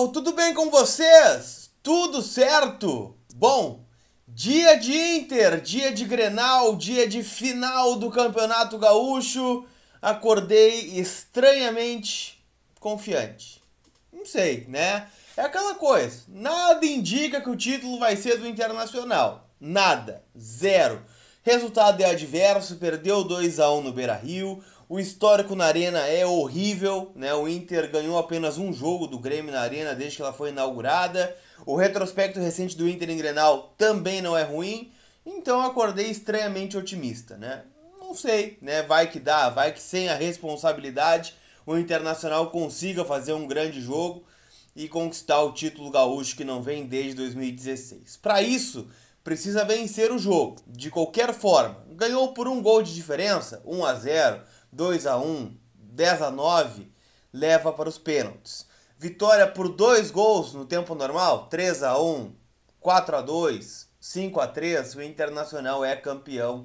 pessoal, tudo bem com vocês? Tudo certo? Bom, dia de Inter, dia de Grenal, dia de final do Campeonato Gaúcho. Acordei estranhamente confiante. Não sei, né? É aquela coisa, nada indica que o título vai ser do Internacional. Nada, zero. Resultado é adverso, perdeu 2 a 1 no Beira-Rio. O histórico na Arena é horrível, né? O Inter ganhou apenas um jogo do Grêmio na Arena desde que ela foi inaugurada. O retrospecto recente do Inter em Grenal também não é ruim. Então acordei estranhamente otimista, né? Não sei, né? Vai que dá, vai que sem a responsabilidade o Internacional consiga fazer um grande jogo e conquistar o título gaúcho que não vem desde 2016. Para isso, precisa vencer o jogo, de qualquer forma. Ganhou por um gol de diferença, 1 a 0 2 a 1, 10 a 9, leva para os pênaltis. Vitória por dois gols no tempo normal, 3 a 1, 4 a 2, 5 a 3, o Internacional é campeão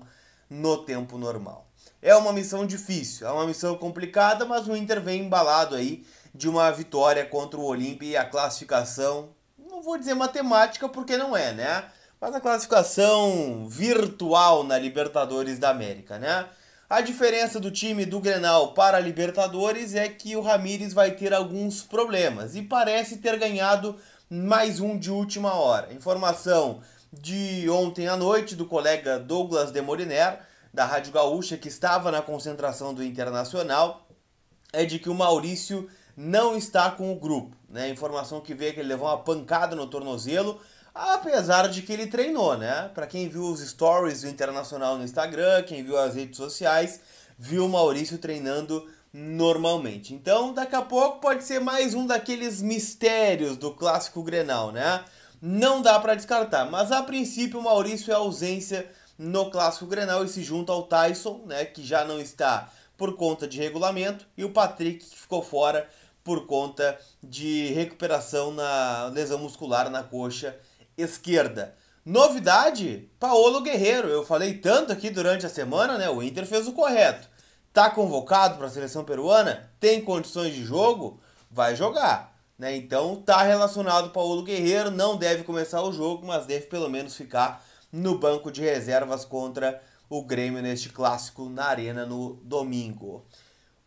no tempo normal. É uma missão difícil, é uma missão complicada, mas o Inter vem embalado aí de uma vitória contra o Olímpia e a classificação, não vou dizer matemática porque não é, né? Mas a classificação virtual na Libertadores da América, né? A diferença do time do Grenal para a Libertadores é que o Ramires vai ter alguns problemas e parece ter ganhado mais um de última hora. Informação de ontem à noite do colega Douglas de Moliner, da Rádio Gaúcha, que estava na concentração do Internacional, é de que o Maurício não está com o grupo. Né? Informação que veio é que ele levou uma pancada no tornozelo, Apesar de que ele treinou, né? Para quem viu os stories do Internacional no Instagram, quem viu as redes sociais, viu o Maurício treinando normalmente. Então, daqui a pouco pode ser mais um daqueles mistérios do clássico Grenal, né? Não dá para descartar, mas a princípio o Maurício é ausência no clássico Grenal e se junta ao Tyson, né, que já não está por conta de regulamento, e o Patrick que ficou fora por conta de recuperação na lesão muscular na coxa esquerda. Novidade, Paolo Guerreiro. Eu falei tanto aqui durante a semana, né? O Inter fez o correto. Tá convocado para a seleção peruana? Tem condições de jogo? Vai jogar, né? Então tá relacionado Paulo Guerreiro, não deve começar o jogo, mas deve pelo menos ficar no banco de reservas contra o Grêmio neste clássico na Arena no domingo.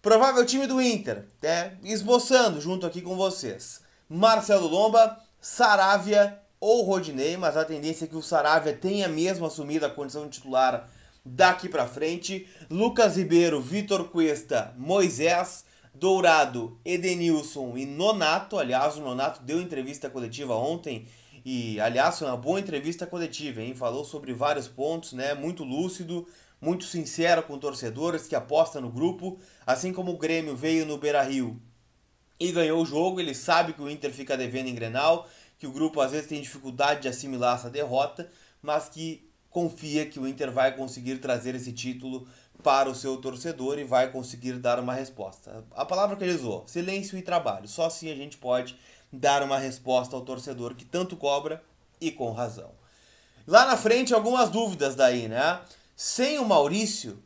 Provável time do Inter, né? Esboçando junto aqui com vocês. Marcelo Lomba, Saravia ou Rodinei, mas a tendência é que o Saravia tenha mesmo assumido a condição de titular daqui para frente. Lucas Ribeiro, Vitor Cuesta, Moisés, Dourado, Edenilson e Nonato. Aliás, o Nonato deu entrevista coletiva ontem e, aliás, foi uma boa entrevista coletiva, hein? Falou sobre vários pontos, né? Muito lúcido, muito sincero com torcedores que aposta no grupo, assim como o Grêmio veio no Beira-Rio e ganhou o jogo, ele sabe que o Inter fica devendo em Grenal, que o grupo às vezes tem dificuldade de assimilar essa derrota, mas que confia que o Inter vai conseguir trazer esse título para o seu torcedor e vai conseguir dar uma resposta. A palavra que ele usou, silêncio e trabalho. Só assim a gente pode dar uma resposta ao torcedor que tanto cobra e com razão. Lá na frente, algumas dúvidas daí, né? Sem o Maurício,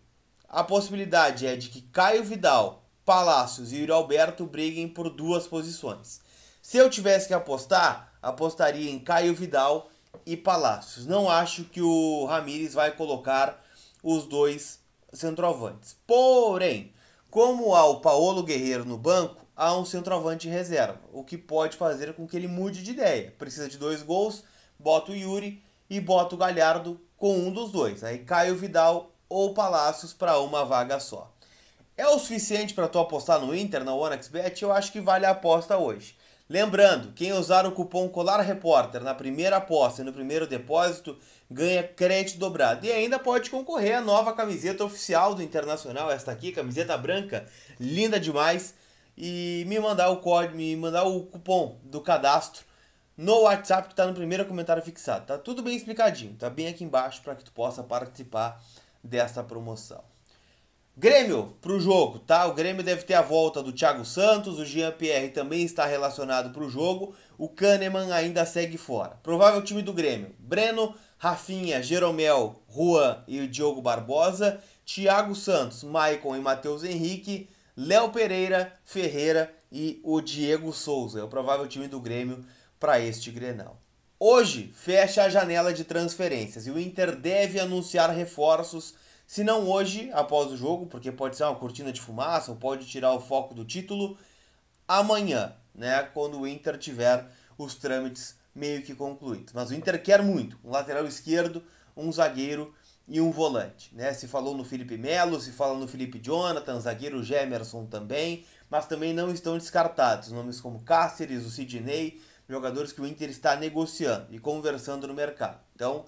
a possibilidade é de que Caio Vidal, Palácios e Yuri Alberto briguem por duas posições. Se eu tivesse que apostar, apostaria em Caio Vidal e Palácios. Não acho que o Ramires vai colocar os dois centroavantes. Porém, como há o Paulo Guerreiro no banco, há um centroavante em reserva, o que pode fazer com que ele mude de ideia. Precisa de dois gols, bota o Yuri e bota o Galhardo com um dos dois. Aí Caio Vidal ou Palácios para uma vaga só. É o suficiente para tu apostar no Inter na OneXBet? Eu acho que vale a aposta hoje. Lembrando, quem usar o cupom Colar Repórter na primeira aposta e no primeiro depósito ganha crédito dobrado e ainda pode concorrer à nova camiseta oficial do Internacional, esta aqui, camiseta branca, linda demais, e me mandar o código, me mandar o cupom do cadastro no WhatsApp que está no primeiro comentário fixado. Tá tudo bem explicadinho, tá bem aqui embaixo para que tu possa participar desta promoção. Grêmio para o jogo, tá? O Grêmio deve ter a volta do Thiago Santos, o Jean Pierre também está relacionado para o jogo, o Kahneman ainda segue fora. Provável time do Grêmio: Breno, Rafinha, Jeromel, Juan e Diogo Barbosa, Thiago Santos, Maicon e Matheus Henrique, Léo Pereira, Ferreira e o Diego Souza. É o provável time do Grêmio para este Grenal. Hoje fecha a janela de transferências e o Inter deve anunciar reforços se não hoje, após o jogo, porque pode ser uma cortina de fumaça ou pode tirar o foco do título, amanhã, né, quando o Inter tiver os trâmites meio que concluídos. Mas o Inter quer muito um lateral esquerdo, um zagueiro e um volante. Né? Se falou no Felipe Melo, se fala no Felipe Jonathan, zagueiro Gemerson também, mas também não estão descartados nomes como Cáceres, o Sidney, jogadores que o Inter está negociando e conversando no mercado. Então,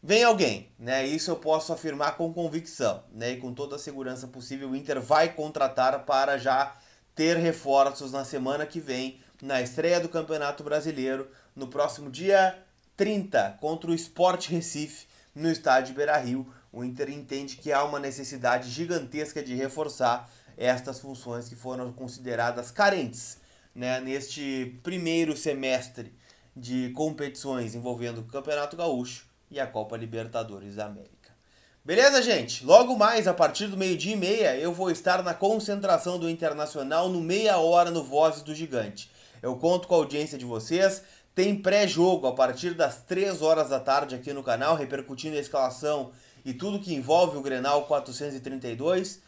Vem alguém, né? Isso eu posso afirmar com convicção, né? E com toda a segurança possível, o Inter vai contratar para já ter reforços na semana que vem, na estreia do Campeonato Brasileiro, no próximo dia 30, contra o Sport Recife, no estádio Beira-Rio. O Inter entende que há uma necessidade gigantesca de reforçar estas funções que foram consideradas carentes né, neste primeiro semestre de competições envolvendo o Campeonato Gaúcho e a Copa Libertadores da América. Beleza, gente? Logo mais, a partir do meio-dia e meia, eu vou estar na concentração do Internacional no meia hora no Vozes do Gigante. Eu conto com a audiência de vocês. Tem pré-jogo a partir das 3 horas da tarde aqui no canal, repercutindo a escalação e tudo que envolve o Grenal 432.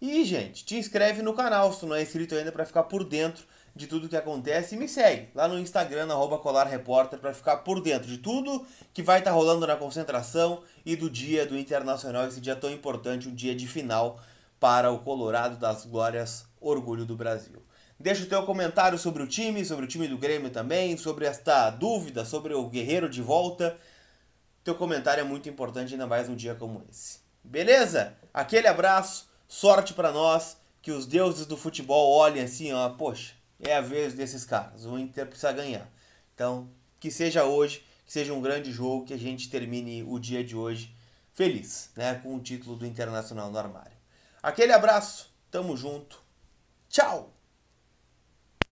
E, gente, te inscreve no canal se tu não é inscrito ainda para ficar por dentro de tudo que acontece e me segue lá no Instagram, arroba colarrepórter, para ficar por dentro de tudo que vai estar tá rolando na concentração e do dia do Internacional, esse dia tão importante, um dia de final para o Colorado das Glórias, orgulho do Brasil. Deixa o teu comentário sobre o time, sobre o time do Grêmio também, sobre esta dúvida, sobre o Guerreiro de volta. Teu comentário é muito importante, ainda mais num dia como esse. Beleza? Aquele abraço, sorte para nós, que os deuses do futebol olhem assim, ó, poxa, é a vez desses caras. O Inter precisa ganhar. Então, que seja hoje, que seja um grande jogo, que a gente termine o dia de hoje feliz, né, com o título do Internacional no armário. Aquele abraço, tamo junto. Tchau.